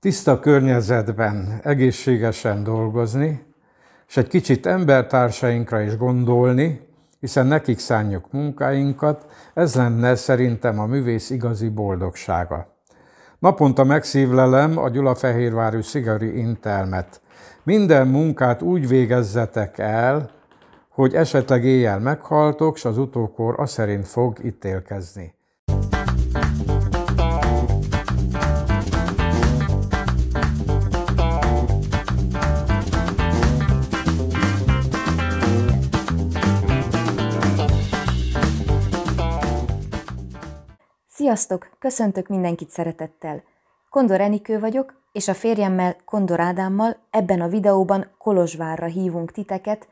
tiszta környezetben egészségesen dolgozni, és egy kicsit embertársainkra is gondolni, hiszen nekik szánjuk munkáinkat, ez lenne szerintem a művész igazi boldogsága. Naponta megszívlelem a Gyulafehérvári Szigari Intelmet. Minden munkát úgy végezzetek el, hogy esetleg éjjel meghaltok, és az utókor szerint fog ítélkezni. Thank you. Sziasztok! Köszöntök mindenkit szeretettel! Kondor Enikő vagyok, és a férjemmel, Kondor Ádámmal ebben a videóban Kolozsvárra hívunk titeket,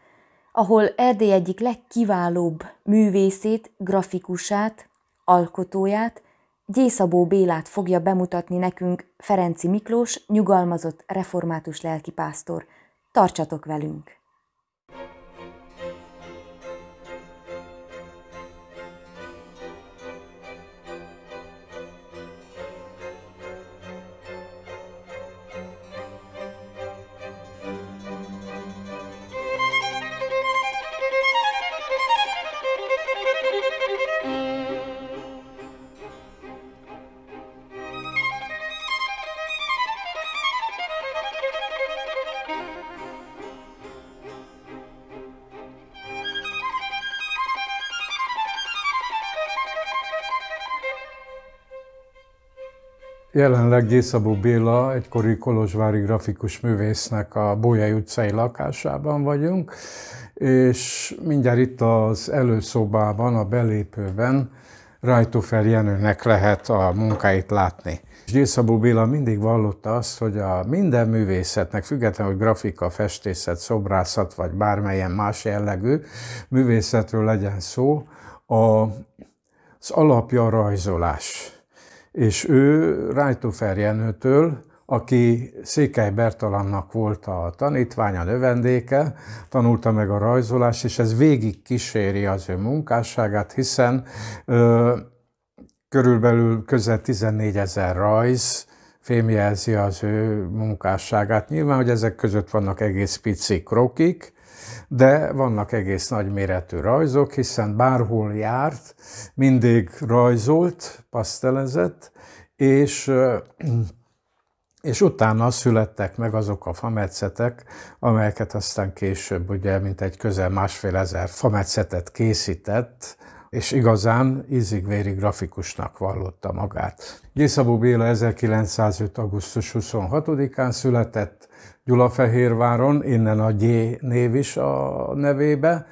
ahol Erdély egyik legkiválóbb művészét, grafikusát, alkotóját, Gyészabó Bélát fogja bemutatni nekünk Ferenci Miklós, nyugalmazott református lelkipásztor. Tartsatok velünk! Jelenleg Gészabó Béla, egykori kolozsvári grafikus művésznek a Bolyai utcai lakásában vagyunk, és mindjárt itt az előszobában, a belépőben Rajtófer Jenőnek lehet a munkáit látni. Gyészabó Béla mindig vallotta azt, hogy a minden művészetnek, függetlenül, hogy grafika, festészet, szobrászat, vagy bármelyen más jellegű művészetről legyen szó, a, az alapja a rajzolás és ő Rájtó Ferjenőtől, aki Székely Bertalannak volt a tanítványa, növendéke, tanulta meg a rajzolást, és ez végig kíséri az ő munkásságát, hiszen ö, körülbelül közel 14 ezer rajz, fémjelzi az ő munkásságát. Nyilván, hogy ezek között vannak egész pici krokik, de vannak egész nagy méretű rajzok, hiszen bárhol járt, mindig rajzolt, pasztelezett, és és utána születtek meg azok a fametszetek, amelyeket aztán később, ugye, mint egy közel másfél ezer fametszetet készített, és igazán ízig grafikusnak vallotta magát. Gyészabó Béla 1905. augusztus 26-án született, Gyulafehérváron, innen a G név is a nevébe,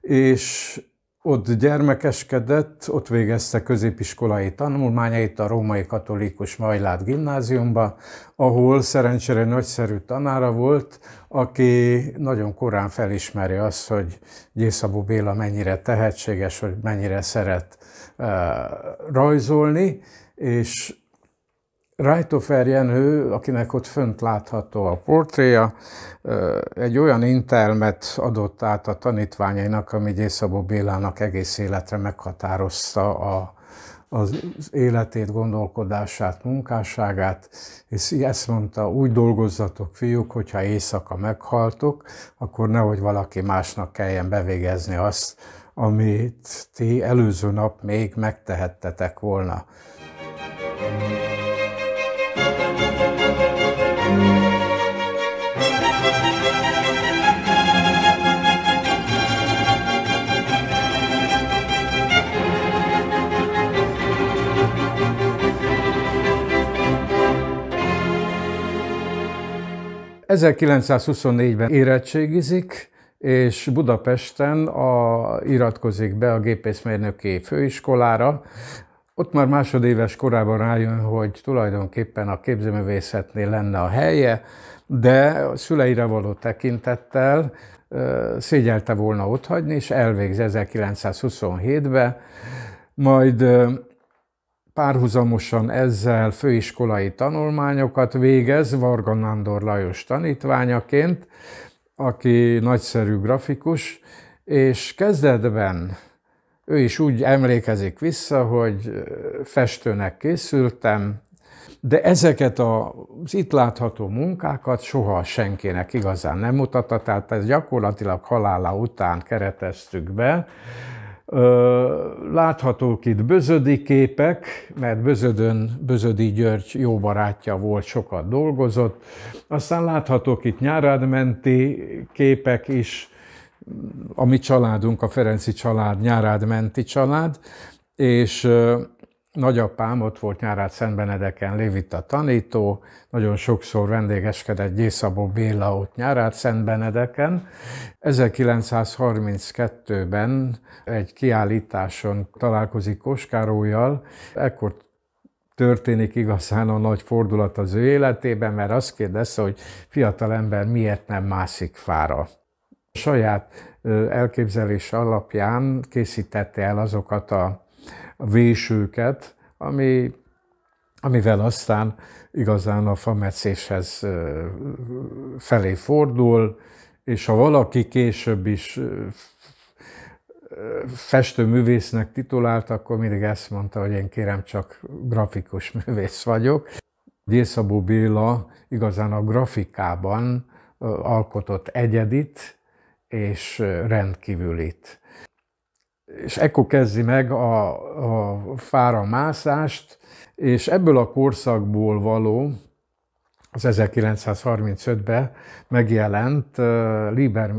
és ott gyermekeskedett, ott végezte középiskolai tanulmányait a Római Katolikus Majlát gimnáziumba, ahol szerencsére nagyszerű tanára volt, aki nagyon korán felismeri azt, hogy Gyészabó Béla mennyire tehetséges, hogy mennyire szeret uh, rajzolni, és Rajtofer Jenő, akinek ott fönt látható a portréja, egy olyan intelmet adott át a tanítványainak, ami Gyészabó Bélának egész életre meghatározta a, az életét, gondolkodását, munkásságát, és ezt mondta, úgy dolgozzatok, fiúk, hogyha éjszaka meghaltok, akkor nehogy valaki másnak kelljen bevégezni azt, amit ti előző nap még megtehettetek volna. 1924-ben érettségizik, és Budapesten a, iratkozik be a gépészmérnöki főiskolára. Ott már másodéves korában rájön, hogy tulajdonképpen a képzőművészetnél lenne a helye, de a szüleire való tekintettel szégyelte volna otthagyni, és elvégzi 1927-ben, majd Párhuzamosan ezzel főiskolai tanulmányokat végez Varga Nándor Lajos tanítványaként, aki nagyszerű grafikus, és kezdetben ő is úgy emlékezik vissza, hogy festőnek készültem, de ezeket az itt látható munkákat soha senkinek igazán nem mutatta, tehát ez gyakorlatilag halála után kereteztük be, Láthatók itt Bözödi képek, mert Bözödön Bözödi György jó barátja volt, sokat dolgozott. Aztán láthatók itt nyárádmenti képek is, a mi családunk, a Ferenci család, nyárádmenti család, és nagyapám ott volt nyárát Szent Benedeken, Lévita tanító, nagyon sokszor vendégeskedett Gyészabó Béla ott nyárát Szent Benedeken. 1932-ben egy kiállításon találkozik Koskárójal, ekkor történik igazán a nagy fordulat az ő életében, mert azt kérdezte, hogy fiatal ember miért nem mászik fára. A saját elképzelés alapján készítette el azokat a a vésőket, ami, amivel aztán igazán a fametszéshez felé fordul, és ha valaki később is festőművésznek titulált, akkor mindig ezt mondta, hogy én kérem csak grafikus művész vagyok. Gyészabó Béla igazán a grafikában alkotott egyedit és rendkívülit és ekkor kezdi meg a, a fára mászást, és ebből a korszakból való, az 1935-ben megjelent Liber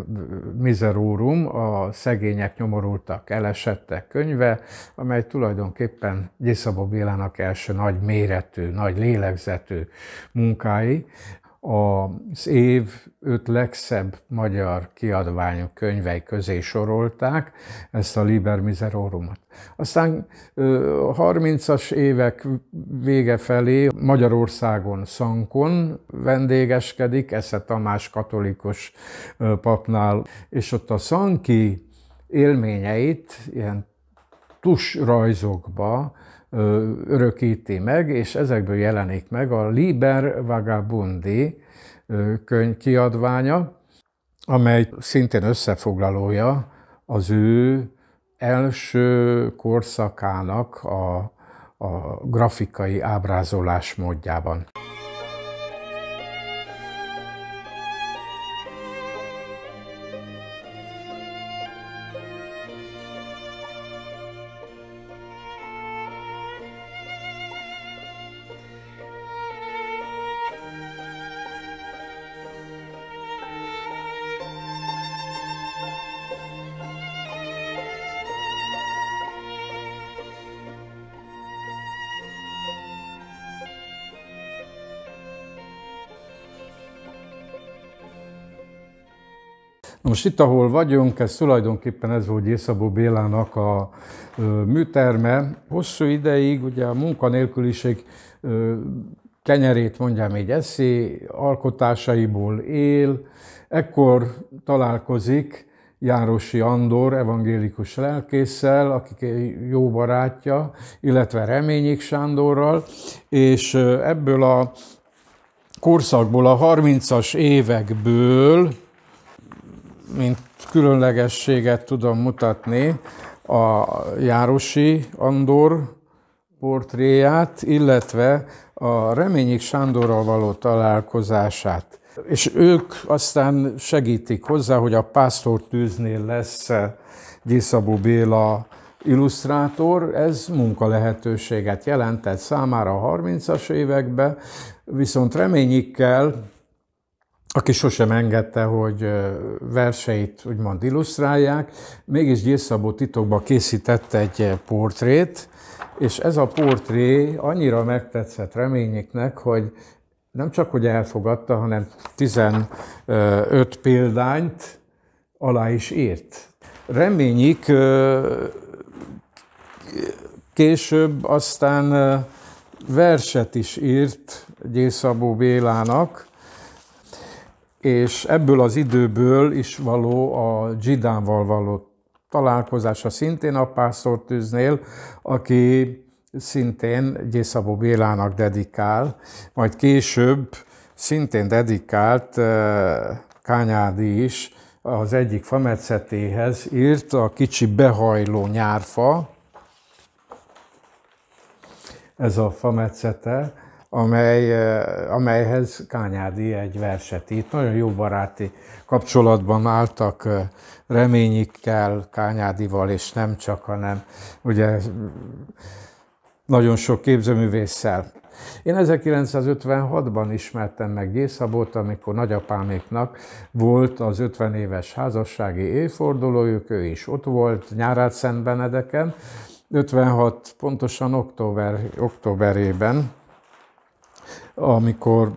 Miserorum, a Szegények nyomorultak, elesettek könyve, amely tulajdonképpen Gyészabó Bélának első nagy méretű, nagy lélegzetű munkái, az év öt legszebb magyar kiadványú könyvei közé sorolták ezt a Liber Miserorumot. Aztán 30-as évek vége felé Magyarországon Szankon vendégeskedik, Esze Tamás katolikus papnál, és ott a Szanki élményeit ilyen tusrajzokba örökíti meg, és ezekből jelenik meg a Liber Vagabundi könyv kiadványa, amely szintén összefoglalója az ő első korszakának a, a grafikai ábrázolás módjában. Most itt, ahol vagyunk, ez tulajdonképpen ez volt Jészabó Bélának a műterme. Hosszú ideig ugye a munkanélküliség kenyerét mondjam így eszi, alkotásaiból él, ekkor találkozik Járosi Andor evangélikus lelkészsel, akik jó barátja, illetve Reményik Sándorral, és ebből a korszakból, a 30-as évekből mint különlegességet tudom mutatni a Járosi Andor portréját, illetve a Reményik Sándorral való találkozását. És ők aztán segítik hozzá, hogy a tűznél lesz Gyiszabó -e Béla illusztrátor, ez munkalehetőséget jelentett számára a 30-as években, viszont reményikkel aki sosem engedte, hogy verseit úgymond illusztrálják, mégis Gyilszabó titokba készítette egy portrét, és ez a portré annyira megtetszett reményiknek, hogy nem csak, hogy elfogadta, hanem 15 példányt alá is írt. Reményik később aztán verset is írt Gyészabó Bélának, és ebből az időből is való a Dzsidánval való találkozása szintén a pásztortűznél, aki szintén Gyészabó Bélának dedikál, majd később szintén dedikált eh, Kányádi is az egyik fametszetéhez írt a kicsi behajló nyárfa, ez a fametszete, amely, eh, amelyhez Kányádi egy verset írt. Nagyon jó baráti kapcsolatban álltak eh, reményikkel, Kányádival, és nem csak, hanem ugye nagyon sok képzőművésszel. Én 1956-ban ismertem meg Gyészabót, amikor nagyapáméknak volt az 50 éves házassági évfordulójuk, ő is ott volt, nyárát Szent Benedeken, 56, pontosan október, októberében, amikor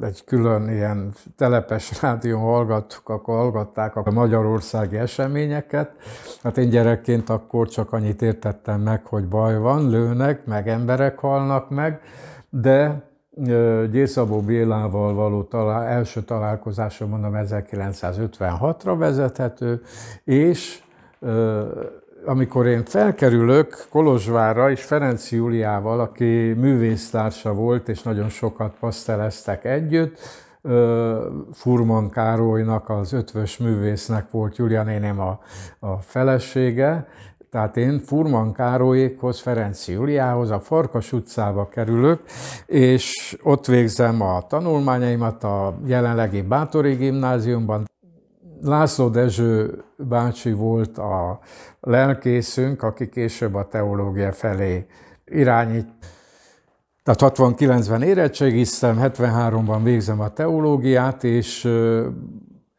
egy külön ilyen telepes rádió hallgattuk, akkor hallgatták a magyarországi eseményeket. Hát én gyerekként akkor csak annyit értettem meg, hogy baj van, lőnek, meg emberek halnak meg, de Gyészabó Bélával való talál, első találkozásom, mondom, 1956-ra vezethető, és amikor én felkerülök Kolozsvárra és Ferenc Júliával, aki művésztársa volt, és nagyon sokat paszteleztek együtt, Furman Károlynak, az ötvös művésznek volt Julia néném a, a felesége, tehát én Furman Károlyékhoz, Ferenc Júliához, a Farkas utcába kerülök, és ott végzem a tanulmányaimat a jelenlegi Bátori gimnáziumban. László Dezső bácsi volt a lelkészünk, aki később a teológia felé irányít. Tehát 69-ben érettségiztem, 73-ban végzem a teológiát, és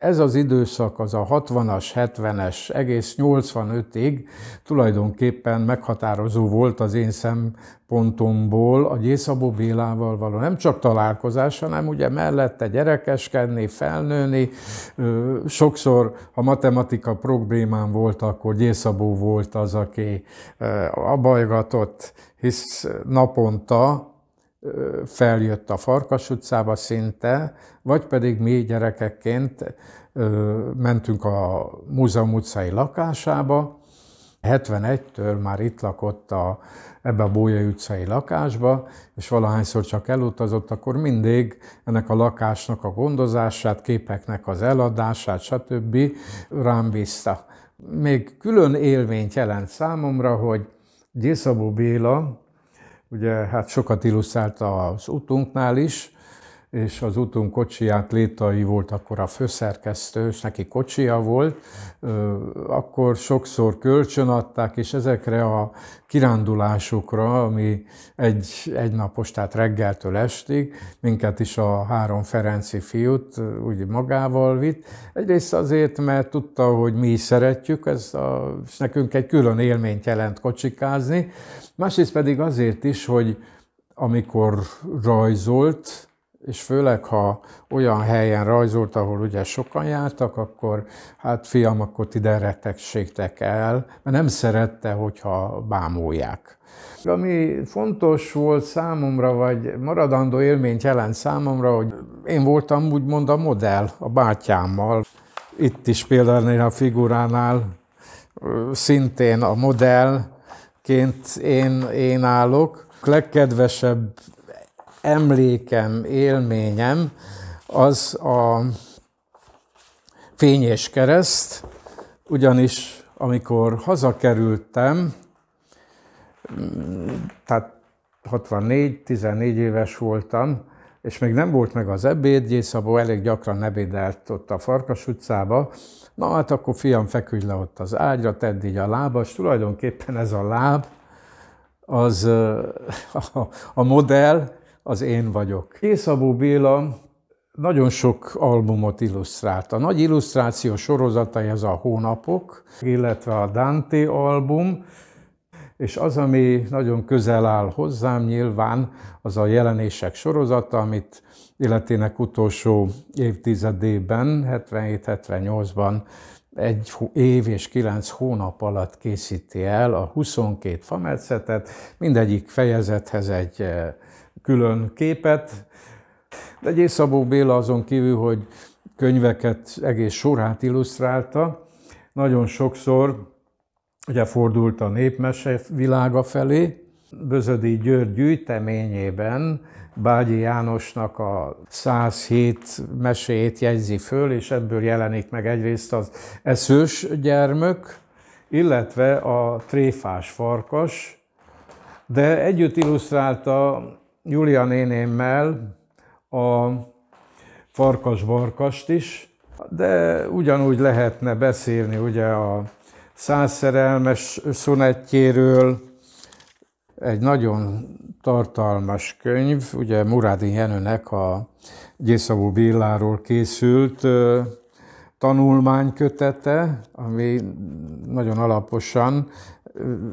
ez az időszak, az a 60-as, 70-es, egész 85-ig tulajdonképpen meghatározó volt az én szempontomból a Gyészabó Bélával való nem csak találkozás, hanem ugye mellette gyerekeskedni, felnőni. Sokszor, ha matematika problémám volt, akkor Gyészabó volt az, aki abajgatott, hisz naponta feljött a Farkas utcába szinte, vagy pedig mi gyerekekként mentünk a múzeum utcai lakásába, 71-től már itt lakott a, ebbe a Bója utcai lakásba, és valahányszor csak elutazott, akkor mindig ennek a lakásnak a gondozását, képeknek az eladását, stb. rám bízta. Még külön élményt jelent számomra, hogy Gyészabó Béla Ugye hát sokat illusztrált az utunknál is, és az úton kocsiját Létai volt akkor a főszerkesztő, és neki kocsia volt, akkor sokszor kölcsön adták, és ezekre a kirándulásokra, ami egy, egynapos, tehát reggeltől estig, minket is a három Ferenci fiút úgy magával vitt. Egyrészt azért, mert tudta, hogy mi is szeretjük, ez a, és nekünk egy külön élményt jelent kocsikázni, másrészt pedig azért is, hogy amikor rajzolt, és főleg, ha olyan helyen rajzolt, ahol ugye sokan jártak, akkor hát fiam, akkor ti rettegségtek el, mert nem szerette, hogyha bámulják. Ami fontos volt számomra, vagy maradandó élményt jelent számomra, hogy én voltam úgymond a modell a bátyámmal. Itt is például a figuránál szintén a modellként én, én állok. Legkedvesebb emlékem, élményem az a fény és kereszt, ugyanis amikor hazakerültem, mm, tehát 64-14 éves voltam, és még nem volt meg az ebéd, Gyészabó elég gyakran ebédelt ott a Farkas utcába, na hát akkor fiam, feküdj le ott az ágyra, tedd így a és tulajdonképpen ez a láb, az a, a modell, az én vagyok. Készabó Béla nagyon sok albumot illusztrált. A Nagy illusztráció sorozatai ez a Hónapok, illetve a Dante album, és az, ami nagyon közel áll hozzám nyilván, az a jelenések sorozata, amit életének utolsó évtizedében, 77-78-ban egy év és kilenc hónap alatt készíti el a 22 fametszetet, mindegyik fejezethez egy eh, külön képet. Egyéb Szabó Béla azon kívül, hogy könyveket egész sorát illusztrálta, nagyon sokszor ugye fordult a népmese világa felé, Bözödi György gyűjteményében Bágyi Jánosnak a 107 meséjét jegyzi föl, és ebből jelenik meg egyrészt az eszős gyermök, illetve a tréfás farkas, de együtt illusztrálta Julia nénémmel a farkas-barkast is, de ugyanúgy lehetne beszélni ugye a százszerelmes szonettjéről, egy nagyon tartalmas könyv, ugye Murádi Jenőnek a Gyészavú Billáról készült tanulmánykötete, ami nagyon alaposan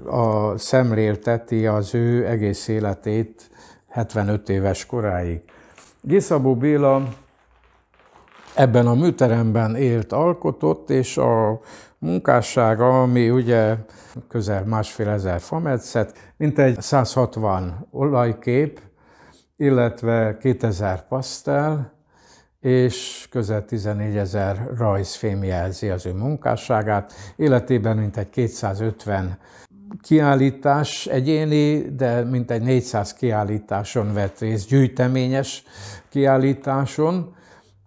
a szemlélteti az ő egész életét, 75 éves koráig. Gészabó Béla ebben a műteremben élt, alkotott, és a munkássága, ami ugye közel másfél ezer fametszet, mintegy 160 olajkép, illetve 2000 pasztel, és közel 14 ezer rajzfém jelzi az ő munkásságát. Életében mintegy 250 kiállítás egyéni, de mintegy 400 kiállításon vett részt, gyűjteményes kiállításon,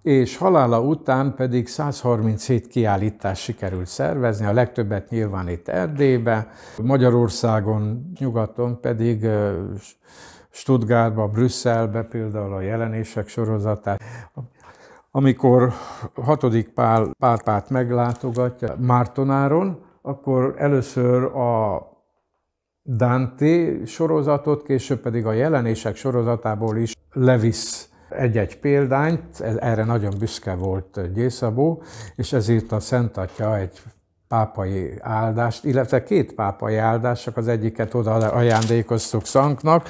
és halála után pedig 137 kiállítás sikerült szervezni, a legtöbbet nyilván itt Erdélybe, Magyarországon, nyugaton pedig Stuttgartba, Brüsszelbe például a jelenések sorozatát. Amikor hatodik Pál pálpát meglátogatja Mártonáron, akkor először a Dante sorozatot, később pedig a jelenések sorozatából is levisz egy-egy példányt, erre nagyon büszke volt Gyészabó, és ezért a Szent Atya egy pápai áldást, illetve két pápai áldást, csak az egyiket oda ajándékoztuk Szanknak.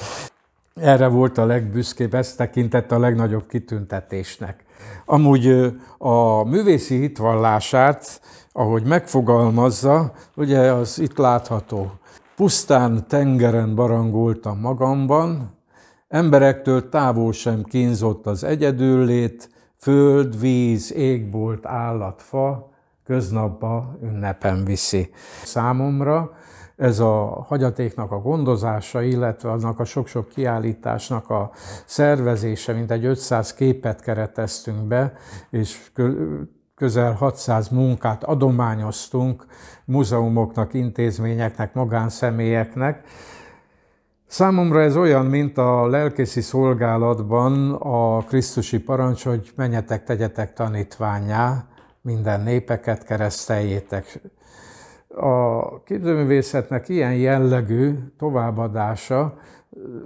Erre volt a legbüszkébb, ezt tekintett a legnagyobb kitüntetésnek. Amúgy a művészi hitvallását, ahogy megfogalmazza, ugye az itt látható Pusztán tengeren barangoltam magamban, emberektől távol sem kínzott az egyedüllét, föld, víz, égbolt, állat, fa, köznapba ünnepen viszi. Számomra ez a hagyatéknak a gondozása, illetve annak a sok-sok kiállításnak a szervezése, mint egy 500 képet kereteztünk be, és közel 600 munkát adományoztunk múzeumoknak, intézményeknek, magánszemélyeknek. Számomra ez olyan, mint a lelkészi szolgálatban a Krisztusi parancs, hogy menjetek, tegyetek tanítványá, minden népeket kereszteljétek. A képzőművészetnek ilyen jellegű továbbadása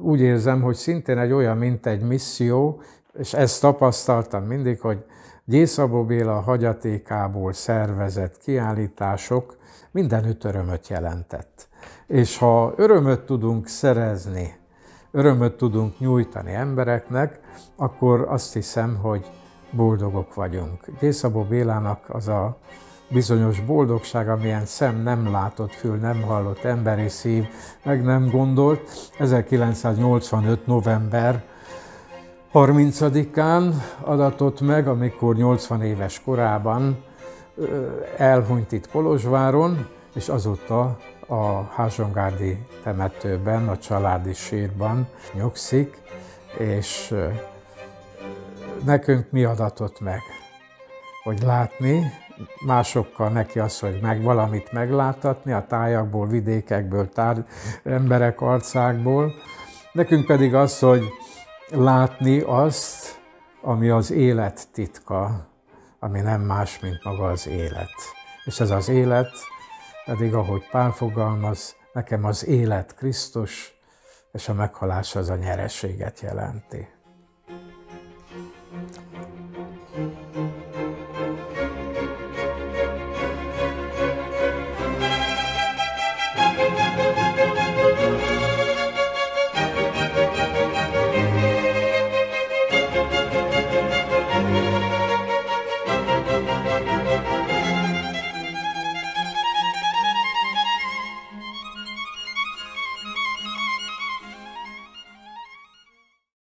úgy érzem, hogy szintén egy olyan, mint egy misszió, és ezt tapasztaltam mindig, hogy Gyészabó Béla hagyatékából szervezett kiállítások mindenütt örömöt jelentett. És ha örömöt tudunk szerezni, örömöt tudunk nyújtani embereknek, akkor azt hiszem, hogy boldogok vagyunk. Gyészabó Bélának az a bizonyos boldogság, amilyen szem nem látott, fül nem hallott, emberi szív meg nem gondolt. 1985. november 30-án adatott meg, amikor 80 éves korában elhunyt itt Kolozsváron, és azóta a Házsongárdi temetőben, a családi sírban nyugszik, és nekünk mi adatott meg, hogy látni, másokkal neki az, hogy meg valamit meglátatni a tájakból, vidékekből, tár, emberek arcákból, nekünk pedig az, hogy látni azt, ami az élet titka, ami nem más, mint maga az élet. És ez az élet pedig, ahogy Pál fogalmaz, nekem az élet Krisztus, és a meghalás az a nyereséget jelenti.